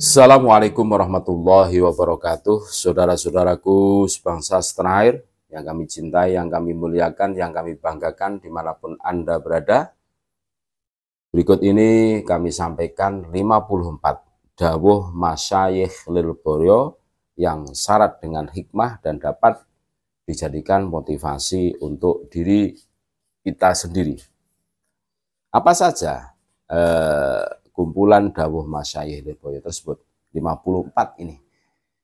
Assalamualaikum warahmatullahi wabarakatuh. Saudara-saudaraku sebangsa setanah air yang kami cintai, yang kami muliakan, yang kami banggakan dimanapun Anda berada. Berikut ini kami sampaikan 54 Dawuh Masyayikh Lil Boryo yang syarat dengan hikmah dan dapat dijadikan motivasi untuk diri kita sendiri. Apa saja eh, kesimpulan dawuh masyayikh Lirboyo tersebut 54 ini.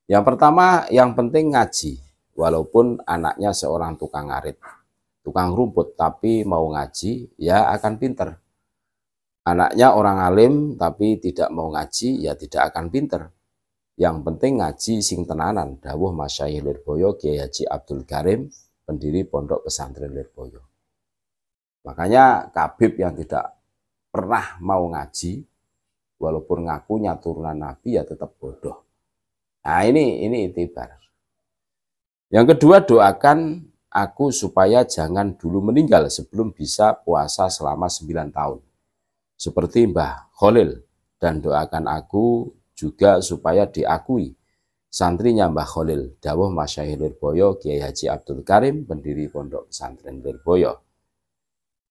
Yang pertama yang penting ngaji walaupun anaknya seorang tukang arit tukang rumput tapi mau ngaji ya akan pinter. Anaknya orang alim tapi tidak mau ngaji ya tidak akan pinter. Yang penting ngaji sing tenanan dawuh masyayikh Lirboyo Kiai Haji Abdul Karim pendiri pondok pesantren Lirboyo. Makanya Kabib yang tidak pernah mau ngaji walaupun ngakunya turunan Nabi ya tetap bodoh. Nah ini ini itibar. Yang kedua doakan aku supaya jangan dulu meninggal sebelum bisa puasa selama 9 tahun. Seperti Mbah Khalil dan doakan aku juga supaya diakui santrinya Mbah Khalil Dawuh Masyahir Lirboyo Kiai Haji Abdul Karim pendiri Pondok Pesantren Lirboyo.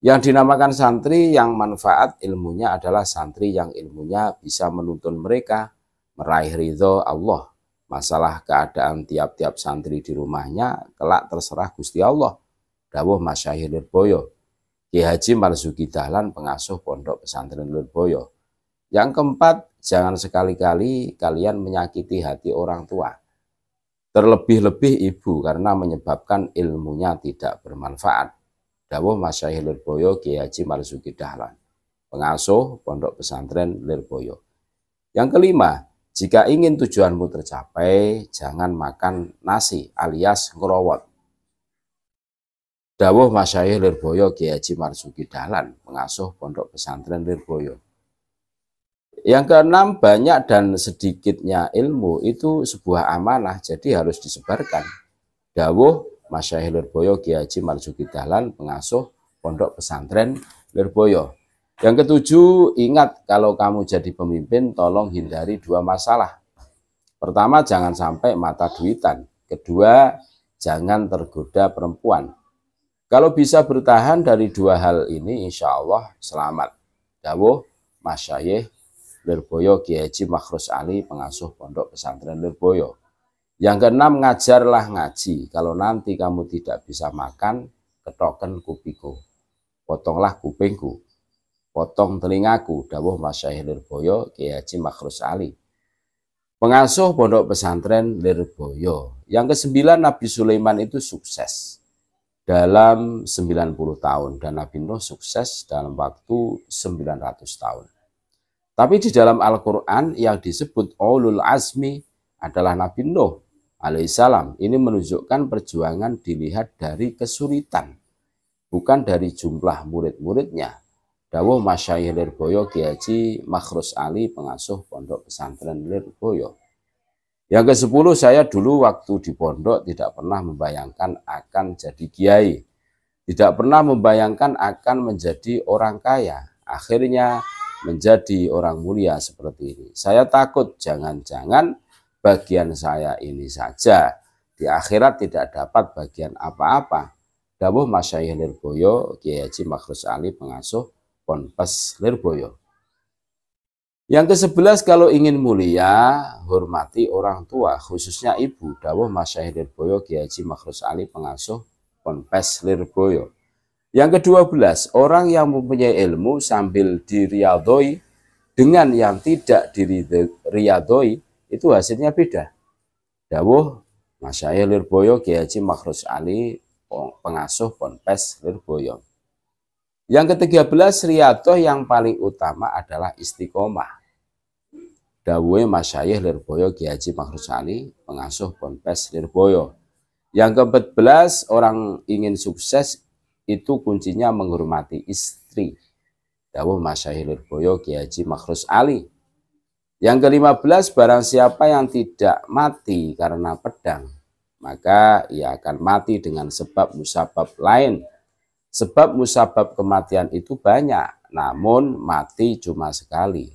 Yang dinamakan santri yang manfaat ilmunya adalah santri yang ilmunya bisa menuntun mereka meraih ridho Allah. Masalah keadaan tiap-tiap santri di rumahnya kelak terserah Gusti Allah. Dawuh Masyahir Lirboyo. Ki Haji Marzuki Dahlan pengasuh pondok pesantren Lirboyo. Yang keempat, jangan sekali-kali kalian menyakiti hati orang tua. Terlebih-lebih ibu karena menyebabkan ilmunya tidak bermanfaat. Dawuh Masyaih Lirboyo Kiai Haji Marzuki Dahlan, pengasuh Pondok Pesantren Lirboyo. Yang kelima, jika ingin tujuanmu tercapai, jangan makan nasi alias ngerowot. Dawuh Masyaih Lirboyo Kiai Haji Marzuki Dahlan, pengasuh Pondok Pesantren Lirboyo. Yang keenam, banyak dan sedikitnya ilmu itu sebuah amanah, jadi harus disebarkan. Dawuh Masyaih Lirboyo Kiai Haji Marzuki Dahlan, pengasuh Pondok Pesantren Lirboyo. Yang ketujuh, ingat kalau kamu jadi pemimpin, tolong hindari dua masalah. Pertama, jangan sampai mata duitan. Kedua, jangan tergoda perempuan. Kalau bisa bertahan dari dua hal ini, insya Allah selamat. Dawuh, Masyaih Lirboyo Kiai Haji Makhrus Ali, pengasuh Pondok Pesantren Lirboyo. Yang keenam, ngajarlah ngaji. Kalau nanti kamu tidak bisa makan, ketokkan kupiku. Potonglah kupingku. Potong telingaku. Dawuh Masyaih Lirboyo, Kiai Haji Makhrus Ali. Pengasuh pondok pesantren Lirboyo. Yang kesembilan, Nabi Sulaiman itu sukses dalam 90 tahun dan Nabi Nuh sukses dalam waktu 900 tahun. Tapi di dalam Al-Quran yang disebut Ulul Azmi adalah Nabi Nuh alaihissalam. Ini menunjukkan perjuangan dilihat dari kesulitan, bukan dari jumlah murid-muridnya. Dawuh Masyaih Lirboyo Kiai Makhrus Ali pengasuh pondok pesantren Lirboyo. Yang ke-10 saya dulu waktu di pondok tidak pernah membayangkan akan jadi kiai. Tidak pernah membayangkan akan menjadi orang kaya. Akhirnya menjadi orang mulia seperti ini. Saya takut jangan-jangan bagian saya ini saja. Di akhirat tidak dapat bagian apa-apa. Dawuh Masyaih Lirboyo, Kiai Haji Makhrus Ali pengasuh Ponpes Lirboyo. Yang ke-11 kalau ingin mulia, hormati orang tua, khususnya ibu. Dawuh Masyaih Lirboyo, Kiai Haji Makhrus Ali pengasuh Ponpes Lirboyo. Yang ke-12, orang yang mempunyai ilmu sambil diriadoi dengan yang tidak diriadoi itu hasilnya beda. Dawuh Masyai Lirboyo Kiai Makhrus Ali pengasuh Ponpes Lirboyo. Yang ke-13 riatoh yang paling utama adalah istiqomah. Dawuhe Masyai Lirboyo Kiai Makhrus Ali, pengasuh Ponpes Lirboyo. Yang ke-14 orang ingin sukses itu kuncinya menghormati istri. Dawuh Masyai Lirboyo Kiai Makhrus Ali. Yang kelima belas barang siapa yang tidak mati karena pedang, maka ia akan mati dengan sebab musabab lain. Sebab musabab kematian itu banyak, namun mati cuma sekali.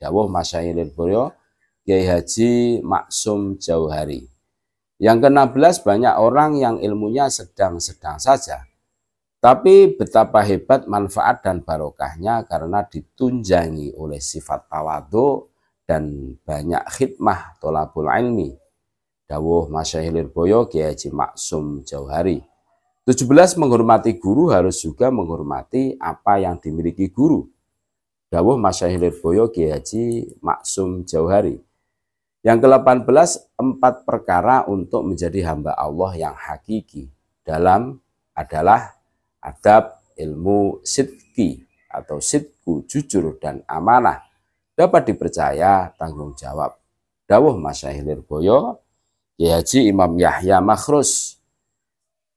Dawuh Masyairin Boyo, Kiai Haji Maksum Jauhari. Yang ke-16, banyak orang yang ilmunya sedang-sedang saja. Tapi betapa hebat manfaat dan barokahnya karena ditunjangi oleh sifat tawadu dan banyak khidmah tolabul ilmi. Dawuh Masyahilir Boyo Kiai Haji Maksum Jauhari. 17 menghormati guru harus juga menghormati apa yang dimiliki guru. Dawuh Masyahilir Boyo Kiai Haji Maksum Jauhari. Yang ke-18 empat perkara untuk menjadi hamba Allah yang hakiki dalam adalah adab ilmu sidki atau sidku jujur dan amanah dapat dipercaya tanggung jawab. Dawuh Masyaih Boyo Kiai Haji Imam Yahya Makhrus.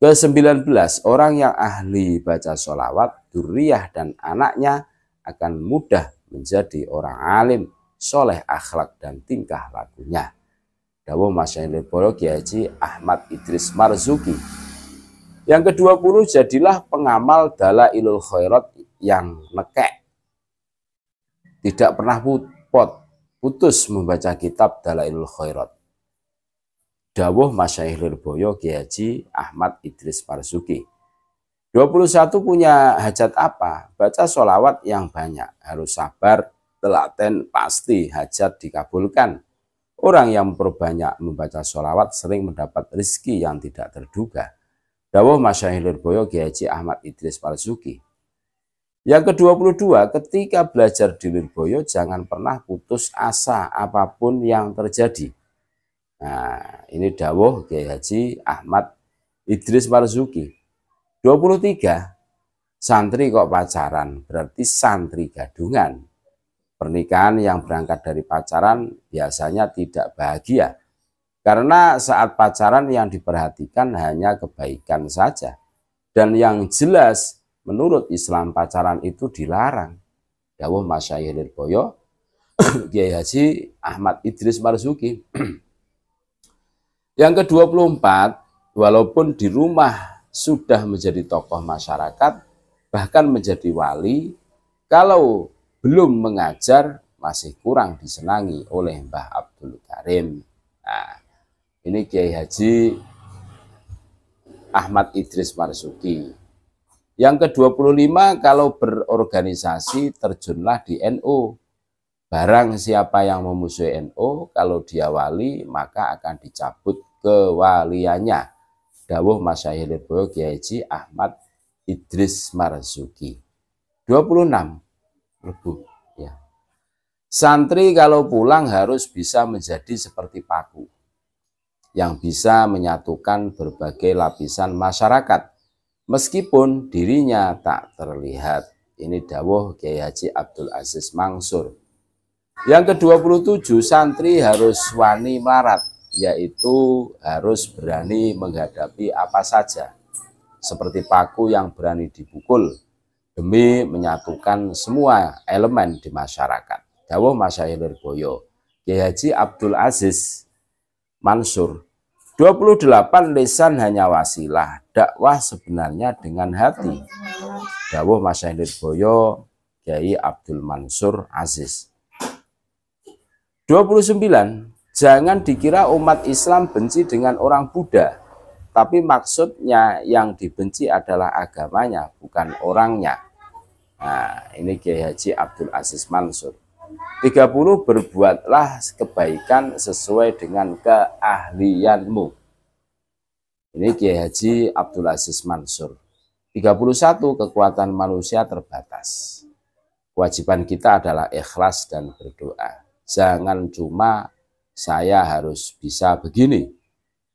Ke-19, orang yang ahli baca sholawat, duriah dan anaknya akan mudah menjadi orang alim, soleh akhlak dan tingkah lakunya. Dawuh Masyaih Boyo Kiai Haji Ahmad Idris Marzuki. Yang ke-20, jadilah pengamal dala ilul khairat yang nekek tidak pernah put, putus membaca kitab Dalailul Khairat. Dawuh Masyaih Lirboyo Kiai Haji Ahmad Idris Parzuki. 21 punya hajat apa? Baca sholawat yang banyak. Harus sabar, telaten, pasti hajat dikabulkan. Orang yang memperbanyak membaca sholawat sering mendapat rizki yang tidak terduga. Dawuh Masyaih Boyo Kiai Ahmad Idris Parzuki. Yang ke-22, ketika belajar di Wirboyo, jangan pernah putus asa apapun yang terjadi. Nah, ini dawuh Kiai Haji Ahmad Idris Marzuki. 23, santri kok pacaran, berarti santri gadungan. Pernikahan yang berangkat dari pacaran biasanya tidak bahagia. Karena saat pacaran yang diperhatikan hanya kebaikan saja. Dan yang jelas menurut Islam pacaran itu dilarang. Dawuh Masyayikh Boyo, Kiai Haji Ahmad Idris Marzuki. Yang ke-24, walaupun di rumah sudah menjadi tokoh masyarakat, bahkan menjadi wali, kalau belum mengajar masih kurang disenangi oleh Mbah Abdul Karim. Nah, ini Kiai Haji Ahmad Idris Marzuki yang ke-25 kalau berorganisasi terjunlah di NU. NO. Barang siapa yang memusuhi NU NO, kalau dia wali maka akan dicabut kewaliannya. Dawuh Masyahir Boyo Kiai Ahmad Idris Marzuki. 26 Rebu ya. Santri kalau pulang harus bisa menjadi seperti paku yang bisa menyatukan berbagai lapisan masyarakat meskipun dirinya tak terlihat. Ini dawuh Kiai Haji Abdul Aziz Mansur. Yang ke-27 santri harus wani marat, yaitu harus berani menghadapi apa saja. Seperti paku yang berani dipukul demi menyatukan semua elemen di masyarakat. Dawuh Masyailir Boyo, Kiai Haji Abdul Aziz Mansur 28 lisan hanya wasilah, dakwah sebenarnya dengan hati. Dawuh Mas Syahrir Boyo, Kiai Abdul Mansur Aziz. 29. Jangan dikira umat Islam benci dengan orang Buddha, tapi maksudnya yang dibenci adalah agamanya, bukan orangnya. Nah, ini Kiai Haji Abdul Aziz Mansur. 30 berbuatlah kebaikan sesuai dengan keahlianmu. Ini Kiai Haji Abdul Aziz Mansur. 31 kekuatan manusia terbatas. Kewajiban kita adalah ikhlas dan berdoa. Jangan cuma saya harus bisa begini.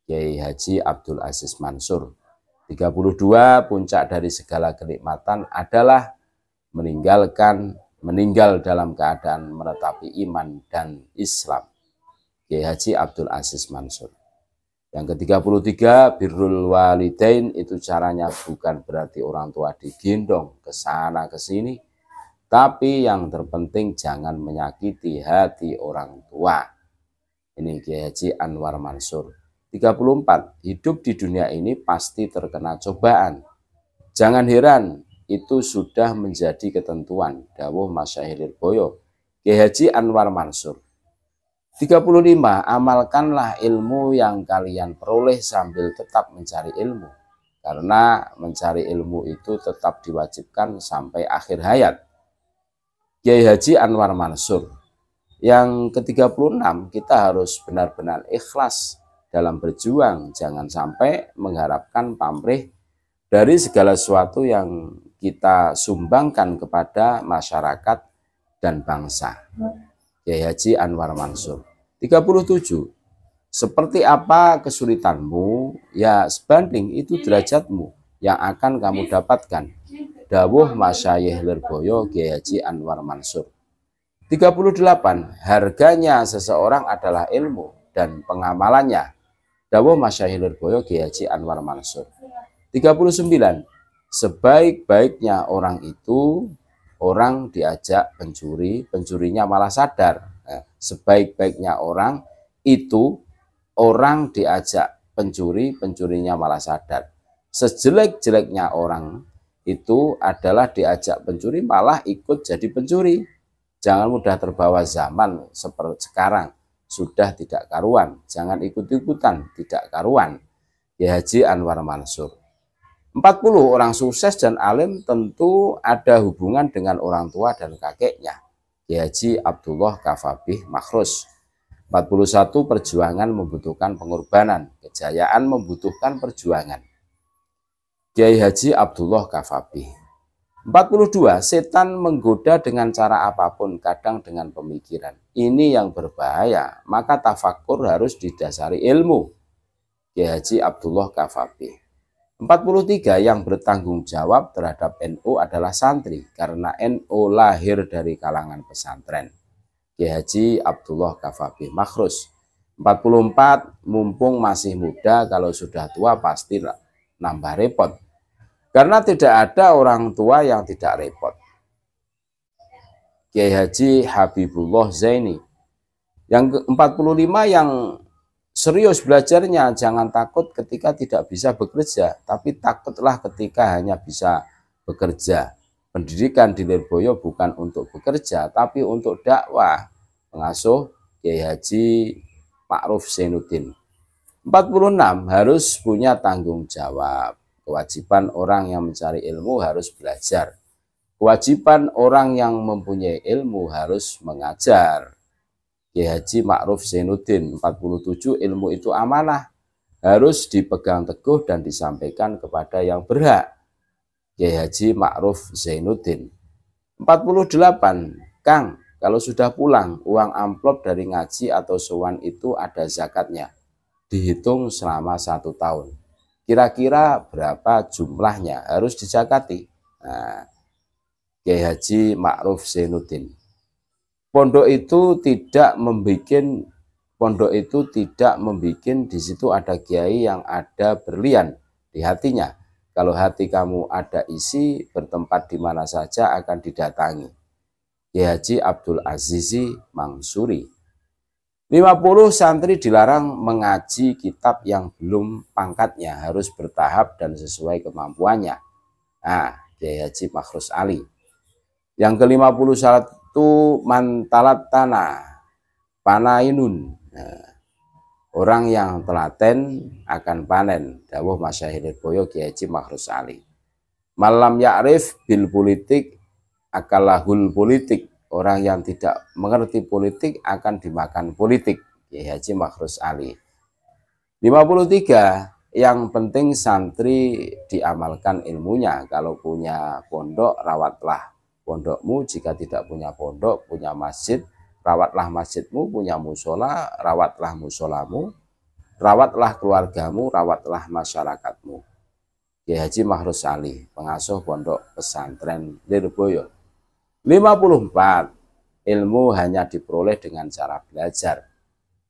Kiai Haji Abdul Aziz Mansur. 32 puncak dari segala kenikmatan adalah meninggalkan meninggal dalam keadaan menetapi iman dan Islam. Kiai Haji Abdul Aziz Mansur. Yang ke-33, birrul walidain itu caranya bukan berarti orang tua digendong ke sana ke sini, tapi yang terpenting jangan menyakiti hati orang tua. Ini Kiai Haji Anwar Mansur. 34, hidup di dunia ini pasti terkena cobaan. Jangan heran itu sudah menjadi ketentuan dawuh Masyahirir Boyo Ki Haji Anwar Mansur 35 amalkanlah ilmu yang kalian peroleh sambil tetap mencari ilmu karena mencari ilmu itu tetap diwajibkan sampai akhir hayat Kiai Haji Anwar Mansur yang ke-36 kita harus benar-benar ikhlas dalam berjuang jangan sampai mengharapkan pamrih dari segala sesuatu yang kita sumbangkan kepada masyarakat dan bangsa. Kiai Haji Anwar Mansur. 37. Seperti apa kesulitanmu, ya sebanding itu derajatmu yang akan kamu dapatkan. Dawuh Masyayih Lirboyo Kiai Haji Anwar Mansur. 38. Harganya seseorang adalah ilmu dan pengamalannya. Dawuh Masyayih Lirboyo Kiai Haji Anwar Mansur. 39 sebaik-baiknya orang itu orang diajak pencuri, pencurinya malah sadar. Nah, sebaik-baiknya orang itu orang diajak pencuri, pencurinya malah sadar. Sejelek-jeleknya orang itu adalah diajak pencuri malah ikut jadi pencuri. Jangan mudah terbawa zaman seperti sekarang. Sudah tidak karuan, jangan ikut-ikutan, tidak karuan. Ya Haji Anwar Mansur. 40 orang sukses dan alim tentu ada hubungan dengan orang tua dan kakeknya. Ki Haji Abdullah Kafabih Makhrus. 41 perjuangan membutuhkan pengorbanan, kejayaan membutuhkan perjuangan. Kiai Haji Abdullah Kafabih. 42 setan menggoda dengan cara apapun, kadang dengan pemikiran. Ini yang berbahaya, maka tafakur harus didasari ilmu. Kiai Haji Abdullah Kafabih. 43 yang bertanggung jawab terhadap NU adalah santri karena NU lahir dari kalangan pesantren. Kiai Haji Abdullah Kafabi Makhrus. 44 mumpung masih muda kalau sudah tua pasti nambah repot. Karena tidak ada orang tua yang tidak repot. Kiai Haji Habibullah Zaini. Yang 45 yang serius belajarnya, jangan takut ketika tidak bisa bekerja, tapi takutlah ketika hanya bisa bekerja. Pendidikan di Lirboyo bukan untuk bekerja, tapi untuk dakwah, pengasuh Kiai Haji Ma'ruf Senudin 46 harus punya tanggung jawab. Kewajiban orang yang mencari ilmu harus belajar. Kewajiban orang yang mempunyai ilmu harus mengajar. Kiai Haji Ma'ruf Zainuddin 47 ilmu itu amanah harus dipegang teguh dan disampaikan kepada yang berhak. Kiai Haji Ma'ruf Zainuddin. 48. Kang, kalau sudah pulang, uang amplop dari ngaji atau sowan itu ada zakatnya. Dihitung selama satu tahun. Kira-kira berapa jumlahnya harus dizakati? Nah, Kiai Haji Ma'ruf Zainuddin pondok itu tidak membuat pondok itu tidak membuat di situ ada kiai yang ada berlian di hatinya. Kalau hati kamu ada isi, bertempat di mana saja akan didatangi. Kiai Haji Abdul Azizi Mangsuri. 50 santri dilarang mengaji kitab yang belum pangkatnya, harus bertahap dan sesuai kemampuannya. Nah, Kiai Haji Makhrus Ali. Yang ke-50 syarat tu mantalat tanah panainun nah, orang yang telaten akan panen dawuh Mas Syahidul Boyo Kiai Makhrus Ali malam ya'rif bil politik akalahul politik orang yang tidak mengerti politik akan dimakan politik Kiai Haji Makhrus Ali 53 yang penting santri diamalkan ilmunya kalau punya pondok rawatlah pondokmu. Jika tidak punya pondok, punya masjid, rawatlah masjidmu, punya musola, rawatlah musolamu, rawatlah keluargamu, rawatlah masyarakatmu. Kiai Haji Mahrus Ali, pengasuh pondok pesantren Lirboyo. 54. Ilmu hanya diperoleh dengan cara belajar,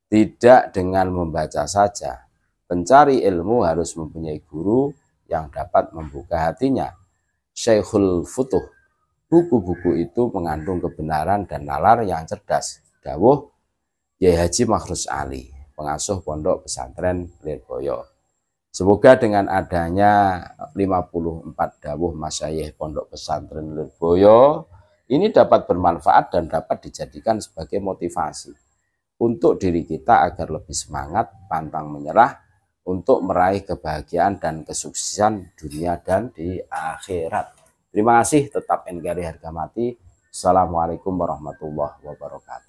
tidak dengan membaca saja. Pencari ilmu harus mempunyai guru yang dapat membuka hatinya. Syekhul Futuh buku-buku itu mengandung kebenaran dan nalar yang cerdas. Dawuh Kiai Haji Makhrus Ali, pengasuh Pondok Pesantren Lirboyo. Semoga dengan adanya 54 dawuh masyayih Pondok Pesantren Lirboyo ini dapat bermanfaat dan dapat dijadikan sebagai motivasi untuk diri kita agar lebih semangat, pantang menyerah untuk meraih kebahagiaan dan kesuksesan dunia dan di akhirat. Terima kasih, tetap NKRI harga mati. Assalamualaikum warahmatullahi wabarakatuh.